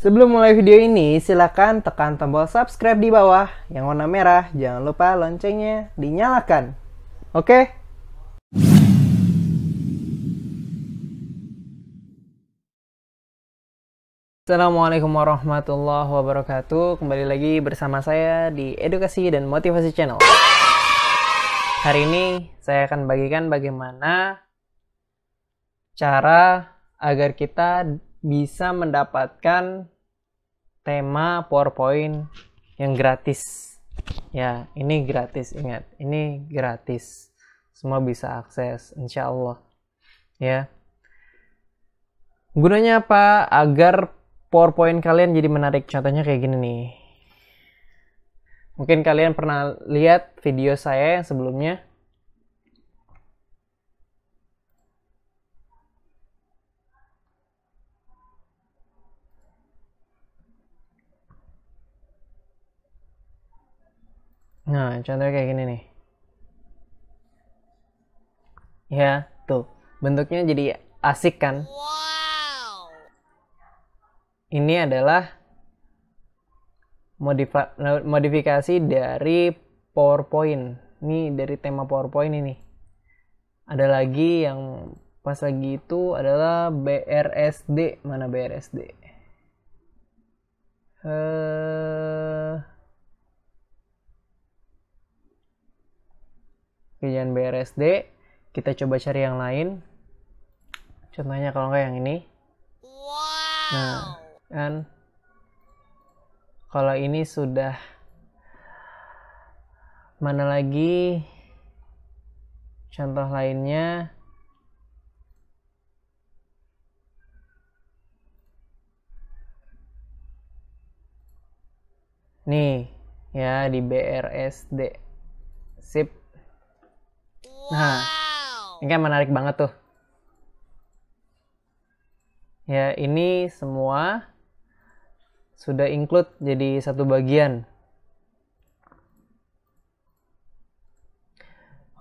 Sebelum mulai video ini, silahkan tekan tombol subscribe di bawah yang warna merah. Jangan lupa loncengnya dinyalakan. Oke? Okay? Assalamualaikum warahmatullahi wabarakatuh. Kembali lagi bersama saya di Edukasi dan Motivasi Channel. Hari ini saya akan bagikan bagaimana cara agar kita bisa mendapatkan tema PowerPoint yang gratis. Ya, ini gratis ingat, ini gratis. Semua bisa akses, insya Allah. Ya. Gunanya apa? Agar PowerPoint kalian jadi menarik. Contohnya kayak gini nih. Mungkin kalian pernah lihat video saya yang sebelumnya Nah, contohnya kayak gini nih. Ya, tuh. Bentuknya jadi asik kan? Wow. Ini adalah modifikasi dari PowerPoint. Ini dari tema PowerPoint ini. Ada lagi yang pas lagi itu adalah BRSD. Mana BRSD? Eh pilihan BRSD. Kita coba cari yang lain. Contohnya kalau nggak yang ini. Nah, kan kalau ini sudah mana lagi contoh lainnya nih ya di BRSD sip Nah, ini kan menarik banget tuh. Ya, ini semua sudah include jadi satu bagian.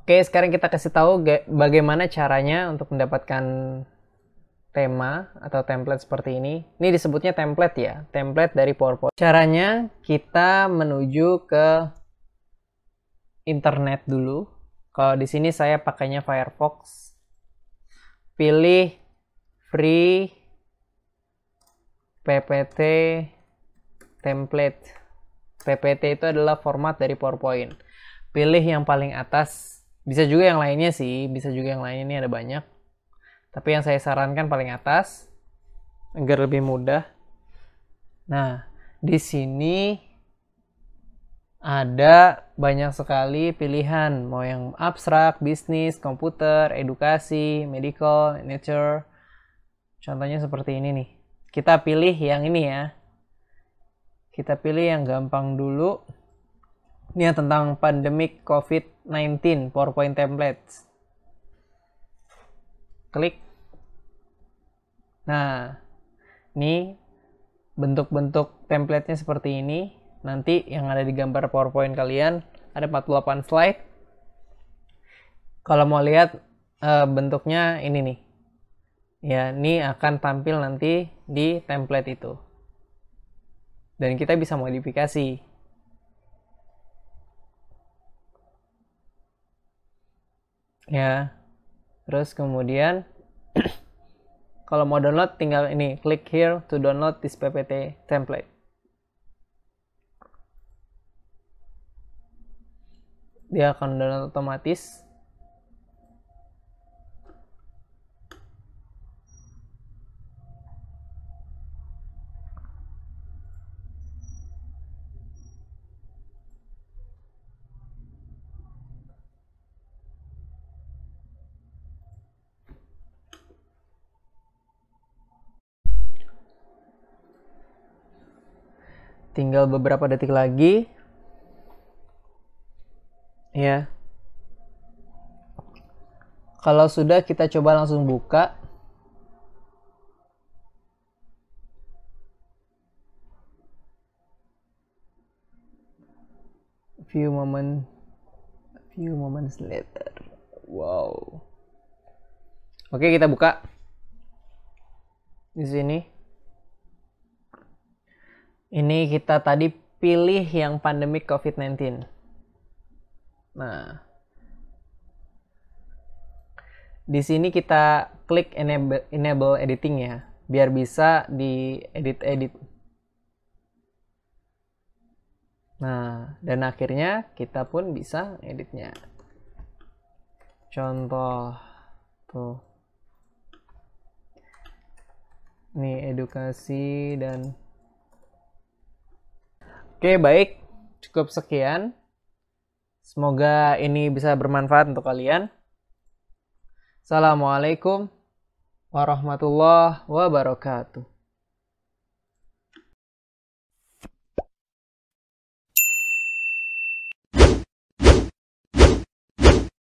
Oke, sekarang kita kasih tahu bagaimana caranya untuk mendapatkan tema atau template seperti ini. Ini disebutnya template ya, template dari PowerPoint. Caranya kita menuju ke internet dulu. Kalau di sini saya pakainya Firefox. Pilih free PPT template. PPT itu adalah format dari PowerPoint. Pilih yang paling atas. Bisa juga yang lainnya sih, bisa juga yang lainnya ini ada banyak. Tapi yang saya sarankan paling atas agar lebih mudah. Nah, di sini ada banyak sekali pilihan mau yang abstrak, bisnis, komputer, edukasi, medical, nature. Contohnya seperti ini nih. Kita pilih yang ini ya. Kita pilih yang gampang dulu. Ini yang tentang pandemic COVID-19 PowerPoint templates. Klik. Nah, ini bentuk-bentuk templatenya seperti ini nanti yang ada di gambar PowerPoint kalian ada 48 slide. Kalau mau lihat uh, bentuknya ini nih. Ya, ini akan tampil nanti di template itu. Dan kita bisa modifikasi. Ya. Terus kemudian kalau mau download tinggal ini klik here to download this PPT template. dia akan download otomatis tinggal beberapa detik lagi ya kalau sudah kita coba langsung buka few moment few moments later wow oke kita buka di sini ini kita tadi pilih yang pandemi COVID-19 Nah, di sini kita klik enable, enable editing ya, biar bisa di edit-edit. Nah, dan akhirnya kita pun bisa editnya. Contoh tuh. Ini edukasi dan Oke, baik. Cukup sekian. Semoga ini bisa bermanfaat untuk kalian. Assalamualaikum warahmatullahi wabarakatuh.